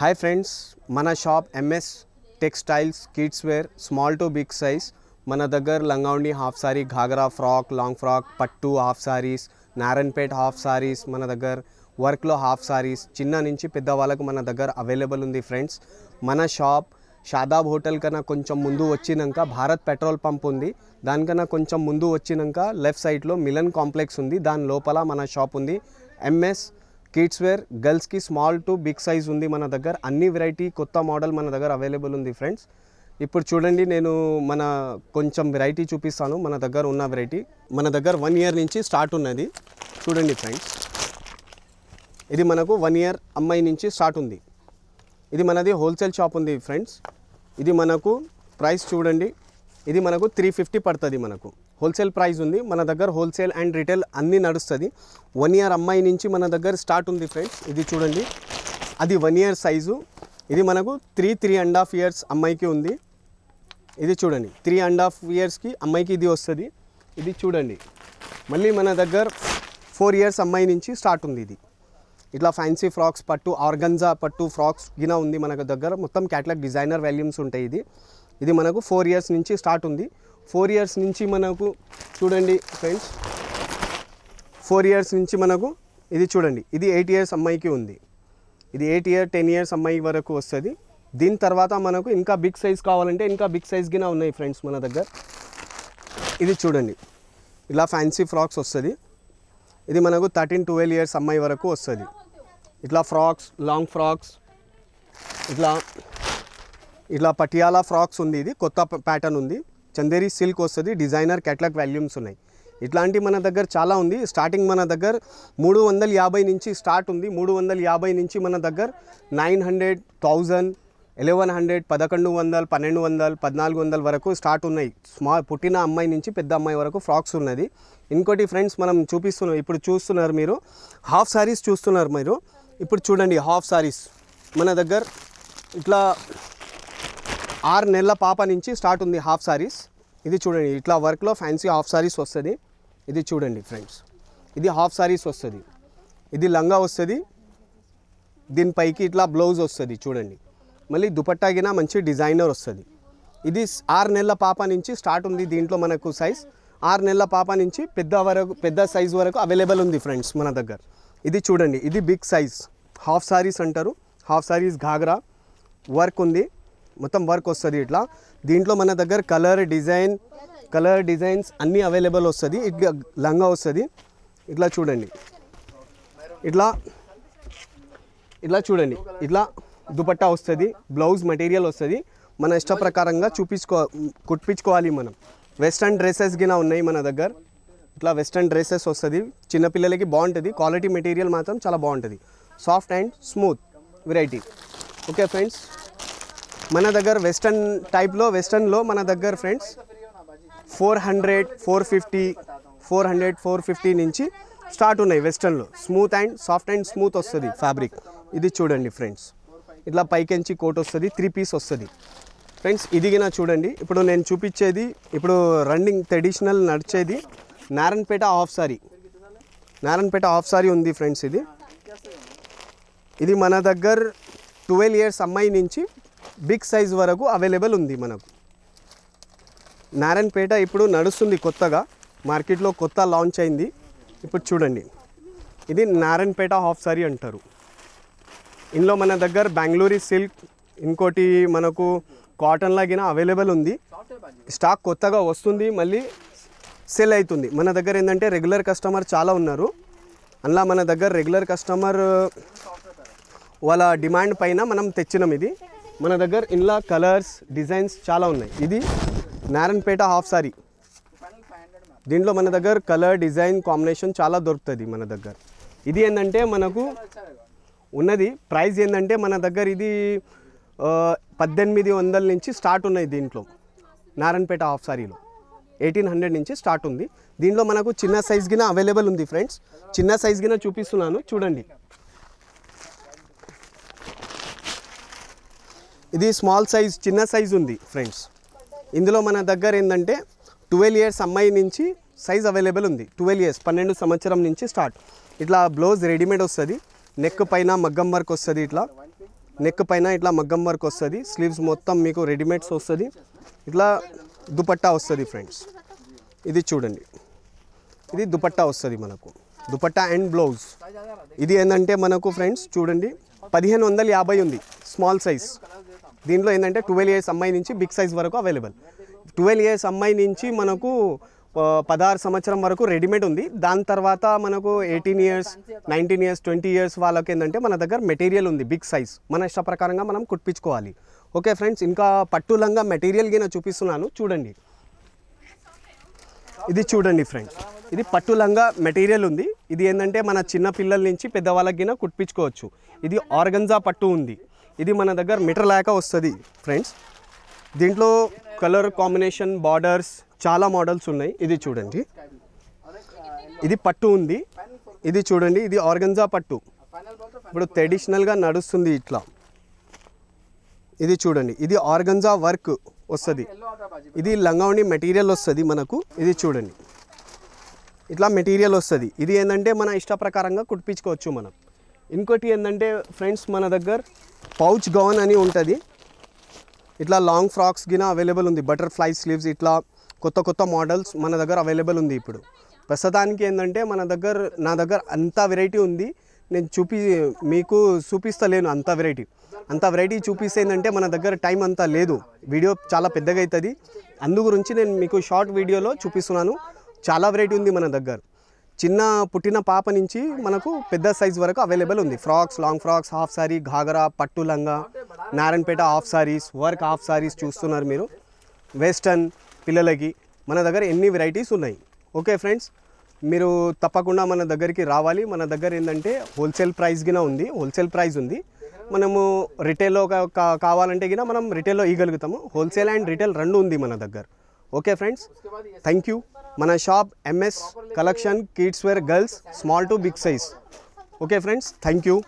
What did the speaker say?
hi friends మన shop MS textiles kids wear small to big size మన దగ్గర లంగావండి half saree ghagra frock long frock పట్టు half sarees Narayanpet half sarees మన దగ్గర వర్క్లో హాఫ్ సారీస్ చిన్న నుంచి పెద్ద వాళ్ళకు మన దగ్గర అవైలబుల్ ఉంది ఫ్రెండ్స్ మన షాప్ షాదాబ్ హోటల్ కన్నా కొంచెం ముందు వచ్చినాక భారత్ పెట్రోల్ పంప్ ఉంది దానికన్నా కొంచెం ముందు వచ్చినాక లెఫ్ట్ సైడ్లో మిలన్ కాంప్లెక్స్ ఉంది దాని లోపల మన షాప్ ఉంది ఎంఎస్ కిడ్స్ వేర్ గర్ల్స్కి స్మాల్ టు బిగ్ సైజ్ ఉంది మన దగ్గర అన్ని వెరైటీ కొత్త మోడల్ మన దగ్గర అవైలబుల్ ఉంది ఫ్రెండ్స్ ఇప్పుడు చూడండి నేను మన కొంచెం వెరైటీ చూపిస్తాను మన దగ్గర ఉన్న వెరైటీ మన దగ్గర వన్ ఇయర్ నుంచి స్టార్ట్ ఉన్నది చూడండి ఫ్రెండ్స్ ఇది మనకు వన్ ఇయర్ అమ్మాయి నుంచి స్టార్ట్ ఉంది ఇది మనది హోల్సేల్ షాప్ ఉంది ఫ్రెండ్స్ ఇది మనకు ప్రైస్ చూడండి ఇది మనకు త్రీ ఫిఫ్టీ పడుతుంది మనకు హోల్సేల్ ప్రైస్ ఉంది మన దగ్గర హోల్సేల్ అండ్ రిటైల్ అన్నీ నడుస్తుంది వన్ ఇయర్ అమ్మాయి నుంచి మన దగ్గర స్టార్ట్ ఉంది ఫ్రెండ్స్ ఇది చూడండి అది వన్ ఇయర్ సైజు ఇది మనకు three three and half years అమ్మాయికి ఉంది ఇది చూడండి త్రీ అండ్ హాఫ్ ఇయర్స్కి అమ్మాయికి ఇది వస్తుంది ఇది చూడండి మళ్ళీ మన దగ్గర ఫోర్ ఇయర్స్ అమ్మాయి నుంచి స్టార్ట్ ఉంది ఇది ఇట్లా ఫ్యాన్సీ ఫ్రాక్స్ పట్టు ఆర్గంజా పట్టు ఫ్రాక్స్ గిన ఉంది మన దగ్గర మొత్తం క్యాటలాగ్ డిజైనర్ వాల్యూమ్స్ ఉంటాయి ఇది ఇది మనకు ఫోర్ ఇయర్స్ నుంచి స్టార్ట్ ఉంది ఫోర్ ఇయర్స్ నుంచి మనకు చూడండి ఫ్రెండ్స్ ఫోర్ ఇయర్స్ నుంచి మనకు ఇది చూడండి ఇది ఎయిట్ ఇయర్స్ అమ్మాయికి ఉంది ఇది ఎయిట్ ఇయర్ టెన్ ఇయర్స్ అమ్మాయి వరకు వస్తుంది దీని తర్వాత మనకు ఇంకా బిగ్ సైజ్ కావాలంటే ఇంకా బిగ్ సైజ్గానే ఉన్నాయి ఫ్రెండ్స్ మన దగ్గర ఇది చూడండి ఇలా ఫ్యాన్సీ ఫ్రాక్స్ వస్తుంది ఇది మనకు థర్టీన్ ట్వెల్వ్ ఇయర్స్ అమ్మాయి వరకు వస్తుంది ఇట్లా ఫ్రాక్స్ లాంగ్ ఫ్రాక్స్ ఇట్లా ఇట్లా పటియాలా ఫ్రాక్స్ ఉంది ఇది కొత్త ప్యాటర్న్ ఉంది చందేరి సిల్క్ వస్తుంది డిజైనర్ క్యాట్లాగ్ వాల్యూమ్స్ ఉన్నాయి ఇట్లాంటి మన దగ్గర చాలా ఉంది స్టార్టింగ్ మన దగ్గర మూడు వందల యాభై నుంచి స్టార్ట్ ఉంది మూడు వందల యాభై నుంచి మన దగ్గర nine hundred thousand eleven hundred పదకొండు వందలు పన్నెండు వందలు పద్నాలుగు వందల వరకు స్టార్ట్ ఉన్నాయి స్మా పుట్టిన అమ్మాయి నుంచి పెద్ద అమ్మాయి వరకు ఫ్రాక్స్ ఉన్నది ఇంకోటి ఫ్రెండ్స్ మనం చూపిస్తున్నాం ఇప్పుడు చూస్తున్నారు మీరు హాఫ్ శారీస్ చూస్తున్నారు మీరు ఇప్పుడు చూడండి హాఫ్ శారీస్ మన దగ్గర ఇట్లా ఆరు నెలల పాప నుంచి స్టార్ట్ ఉంది హాఫ్ సారీస్ ఇది చూడండి ఇట్లా వర్క్లో ఫ్యాన్సీ హాఫ్ సారీస్ వస్తుంది ఇది చూడండి ఫ్రెండ్స్ ఇది హాఫ్ సారీస్ వస్తుంది ఇది లంగా వస్తుంది దీనిపైకి ఇట్లా బ్లౌజ్ వస్తుంది చూడండి మళ్ళీ దుపట్టాగిన మంచి డిజైనర్ వస్తుంది ఇది ఆరు నెలల పాప నుంచి స్టార్ట్ ఉంది దీంట్లో మనకు సైజ్ ఆరు నెలల పాప నుంచి పెద్ద వరకు పెద్ద సైజ్ వరకు అవైలబుల్ ఉంది ఫ్రెండ్స్ మన దగ్గర ఇది చూడండి ఇది బిగ్ సైజ్ హాఫ్ సారీస్ అంటారు హాఫ్ సారీస్ ఘాగ్రా వర్క్ ఉంది మొత్తం వర్క్ వస్తుంది ఇట్లా దీంట్లో మన దగ్గర కలర్ డిజైన్ కలర్ డిజైన్స్ అన్నీ అవైలబుల్ వస్తుంది ఇట్లా లంగా వస్తుంది ఇట్లా చూడండి ఇట్లా ఇట్లా చూడండి ఇట్లా దుపట్టా వస్తుంది బ్లౌజ్ మెటీరియల్ వస్తుంది మన ఇష్టప్రకారంగా చూపించుకో కుట్పించుకోవాలి మనం వెస్ట్రన్ డ్రెస్సెస్ గిన ఉన్నాయి మన దగ్గర ఇట్లా వెస్ట్రన్ డ్రెస్సెస్ వస్తుంది చిన్నపిల్లలకి బాగుంటుంది క్వాలిటీ మెటీరియల్ మాత్రం చాలా బాగుంటుంది soft and smooth variety okay friends మన దగ్గర వెస్టర్న్ టైప్లో వెస్టర్న్లో మన దగ్గర friends four hundred four fifty four hundred four fifty నుంచి స్టార్ట్ ఉన్నాయి వెస్టర్న్లో smooth and soft and smooth వస్తుంది ఫ్యాబ్రిక్ ఇది చూడండి ఫ్రెండ్స్ ఇట్లా పైకెంచి కోట్ వస్తుంది త్రీ పీస్ వస్తుంది ఫ్రెండ్స్ ఇదిగిన చూడండి ఇప్పుడు నేను చూపించేది ఇప్పుడు రన్నింగ్ ట్రెడిషనల్ నడిచేది Narayanpet half saree Narayanpet half saree ఉంది ఫ్రెండ్స్ ఇది ఇది మన దగ్గర ట్వెల్వ్ ఇయర్స్ అమ్మాయి నుంచి బిగ్ సైజ్ వరకు అవైలబుల్ ఉంది మనకు నారాయణపేట ఇప్పుడు నడుస్తుంది కొత్తగా మార్కెట్లో కొత్త లాంచ్ అయింది ఇప్పుడు చూడండి ఇది నారాయణపేట హాఫ్ సారీ అంటారు ఇందులో మన దగ్గర బెంగళూరి సిల్క్ ఇంకోటి మనకు కాటన్ లాగిన అవైలబుల్ ఉంది స్టాక్ కొత్తగా వస్తుంది మళ్ళీ సెల్ అవుతుంది మన దగ్గర ఏంటంటే రెగ్యులర్ కస్టమర్ చాలా ఉన్నారు అందులో మన దగ్గర రెగ్యులర్ కస్టమర్ వాళ్ళ డిమాండ్ పైన మనం తెచ్చినాం ఇది మన దగ్గర ఇంట్లో కలర్స్ డిజైన్స్ చాలా ఉన్నాయి ఇది నారాయణపేట హాఫ్ సారీ దీంట్లో మన దగ్గర కలర్ డిజైన్ కాంబినేషన్ చాలా దొరుకుతుంది మన దగ్గర ఇది ఏంటంటే మనకు ఉన్నది ప్రైస్ ఏంటంటే మన దగ్గర ఇది పద్దెనిమిది వందల నుంచి స్టార్ట్ ఉన్నాయి దీంట్లో నారాయణపేట హాఫ్ సారీలో ఎయిటీన్ హండ్రెడ్ నుంచి స్టార్ట్ ఉంది దీంట్లో మనకు చిన్న సైజ్ గిన అవైలబుల్ ఉంది ఫ్రెండ్స్ చిన్న సైజ్ గిన చూపిస్తున్నాను చూడండి ఇది స్మాల్ సైజ్ చిన్న సైజు ఉంది ఫ్రెండ్స్ ఇందులో మన దగ్గర ఏంటంటే ట్వెల్వ్ ఇయర్స్ అమ్మాయి నుంచి సైజ్ అవైలబుల్ ఉంది ట్వెల్వ్ ఇయర్స్ పన్నెండు సంవత్సరం నుంచి స్టార్ట్ ఇట్లా బ్లౌజ్ రెడీమేడ్ వస్తుంది నెక్ పైన మగ్గం వర్క్ వస్తుంది ఇట్లా నెక్ పైన ఇట్లా మగ్గం వర్క్ వస్తుంది స్లీవ్స్ మొత్తం మీకు రెడీమేడ్స్ వస్తుంది ఇట్లా దుపట్టా వస్తుంది ఫ్రెండ్స్ ఇది చూడండి ఇది దుపట్టా వస్తుంది మనకు దుపట్టా అండ్ బ్లౌజ్ ఇది ఏంటంటే మనకు ఫ్రెండ్స్ చూడండి పదిహేను వందల యాభై ఉంది స్మాల్ సైజ్ దీంట్లో ఏంటంటే ట్వెల్వ్ ఇయర్స్ అమ్మాయి నుంచి బిగ్ సైజ్ వరకు అవైలబుల్ ట్వెల్వ్ ఇయర్స్ అమ్మాయి నుంచి మనకు పదహారు సంవత్సరం వరకు రెడీమేడ్ ఉంది దాని తర్వాత మనకు eighteen years nineteen years twenty years వాళ్ళకి ఏంటంటే మన దగ్గర మెటీరియల్ ఉంది బిగ్ సైజ్ మన ఇష్టప్రకారంగా మనం కుట్పించుకోవాలి ఓకే ఫ్రెండ్స్ ఇంకా పట్టులంగా మెటీరియల్ గిన చూపిస్తున్నాను చూడండి ఇది చూడండి ఫ్రెండ్స్ ఇది పట్టులంగా మెటీరియల్ ఉంది ఇది ఏంటంటే మన చిన్న పిల్లల నుంచి పెద్దవాళ్ళకి గిన కుట్పించుకోవచ్చు ఇది ఆర్గంజా పట్టు ఉంది ఇది మన దగ్గర మీటర్ లేక వస్తుంది ఫ్రెండ్స్ దీంట్లో కలర్ కాంబినేషన్ బార్డర్స్ చాలా మోడల్స్ ఉన్నాయి ఇది చూడండి ఇది పట్టు ఉంది ఇది చూడండి ఇది ఆర్గంజా పట్టు ఇప్పుడు ట్రెడిషనల్గా నడుస్తుంది ఇట్లా ఇది చూడండి ఇది ఆర్గంజా వర్క్ వస్తుంది ఇది లంగావణి మెటీరియల్ వస్తుంది మనకు ఇది చూడండి ఇట్లా మెటీరియల్ వస్తుంది ఇది ఏంటంటే మన ఇష్ట ప్రకారంగా కుట్టించుకోవచ్చు మనం ఇంకోటి ఏంటంటే ఫ్రెండ్స్ మన దగ్గర పౌచ్ గౌన్ అని ఉంటుంది ఇట్లా లాంగ్ ఫ్రాక్స్ గిన అవైలబుల్ ఉంది బటర్ఫ్లై స్లీవ్స్ ఇట్లా కొత్త కొత్త మోడల్స్ మన దగ్గర అవైలబుల్ ఉంది ఇప్పుడు ప్రస్తుతానికి ఏంటంటే మన దగ్గర నా దగ్గర అంత వెరైటీ ఉంది నేను చూపి మీకు చూపిస్తలేను అంత వెరైటీ అంత వెరైటీ చూపిస్తే ఏంటంటే మన దగ్గర టైం అంతా లేదు వీడియో చాలా పెద్దగా అవుతుంది అందు గురించి నేను మీకు షార్ట్ వీడియోలో చూపిస్తున్నాను చాలా వెరైటీ ఉంది మన దగ్గర చిన్న పుట్టిన పాప నుంచి మనకు పెద్ద సైజ్ వరకు అవైలబుల్ ఉంది frocks long frocks half saree ghagra పట్టు లంగా Narayanpet half sarees work half sarees చూస్తున్నారు మీరు వెస్టర్న్ పిల్లలకి మన దగ్గర ఎన్ని వెరైటీస్ ఉన్నాయి ఓకే ఫ్రెండ్స్ మీరు తప్పకుండా మన దగ్గరికి రావాలి మన దగ్గర ఏంటంటే హోల్సేల్ ప్రైస్ ఉంది హోల్సేల్ ప్రైస్ ఉంది మనము రిటైల్లో కావాలంటే గిన మనం రిటైల్లో ఇవ్వగలుగుతాము హోల్సేల్ అండ్ రిటైల్ రెండు ఉంది మన దగ్గర ओके फ्रेंड्स थैंक यू मैं shop M S collection kids wear girls small to big size okay friends thank you